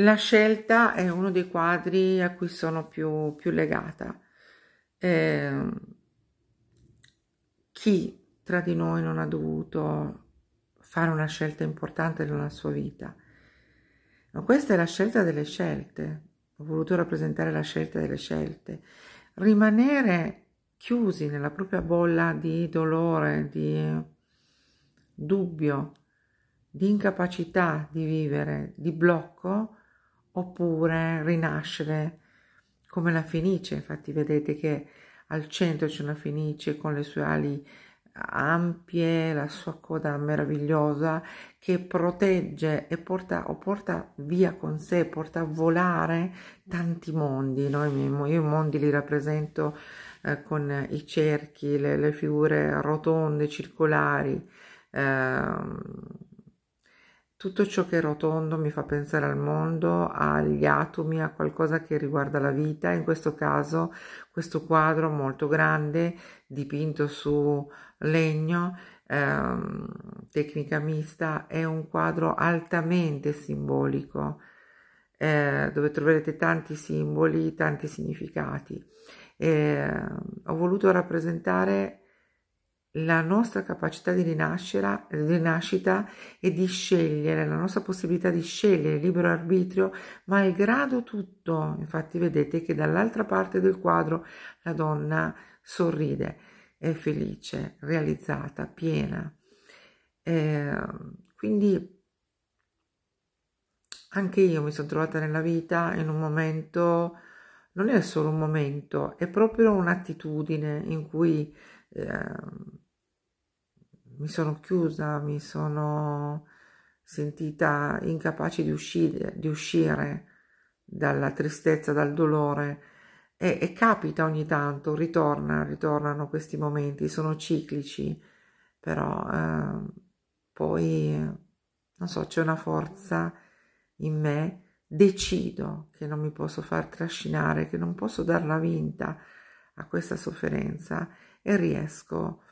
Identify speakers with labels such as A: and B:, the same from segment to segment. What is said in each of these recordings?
A: La scelta è uno dei quadri a cui sono più, più legata. Eh, chi tra di noi non ha dovuto fare una scelta importante nella sua vita? Ma questa è la scelta delle scelte. Ho voluto rappresentare la scelta delle scelte. Rimanere chiusi nella propria bolla di dolore, di dubbio, di incapacità di vivere, di blocco, oppure rinascere come la fenice. Infatti vedete che al centro c'è una fenice con le sue ali ampie, la sua coda meravigliosa che protegge e porta, o porta via con sé, porta a volare tanti mondi. No? Io, i mondi li rappresento eh, con i cerchi, le, le, figure rotonde, circolari. Eh, tutto ciò che è rotondo mi fa pensare al mondo, agli atomi, a qualcosa che riguarda la vita. In questo caso questo quadro molto grande, dipinto su legno, ehm, tecnica mista, è un quadro altamente simbolico, eh, dove troverete tanti simboli, tanti significati. Eh, ho voluto rappresentare la nostra capacità di rinascita, rinascita e di scegliere, la nostra possibilità di scegliere il libero arbitrio, malgrado tutto. Infatti vedete che dall'altra parte del quadro la donna sorride, è felice, realizzata, piena. Eh, quindi anche io mi sono trovata nella vita in un momento, non è solo un momento, è proprio un'attitudine in cui Ehm, mi sono chiusa, mi sono sentita incapace di uscire, di uscire dalla tristezza, dal dolore. E, e, capita ogni tanto, ritorna, ritornano questi momenti, sono ciclici, però eh, poi, non so, c'è una forza in me, decido che non mi posso far trascinare, che non posso darla vinta a questa sofferenza e riesco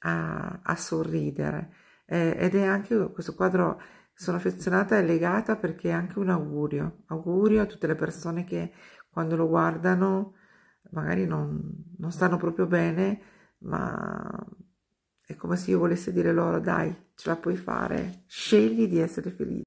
A: a, a sorridere. Eh, ed è anche questo quadro, sono affezionata e legata perché è anche un augurio, augurio a tutte le persone che quando lo guardano magari non, non stanno proprio bene, ma è come se io volessi dire loro dai, ce la puoi fare, scegli di essere felice.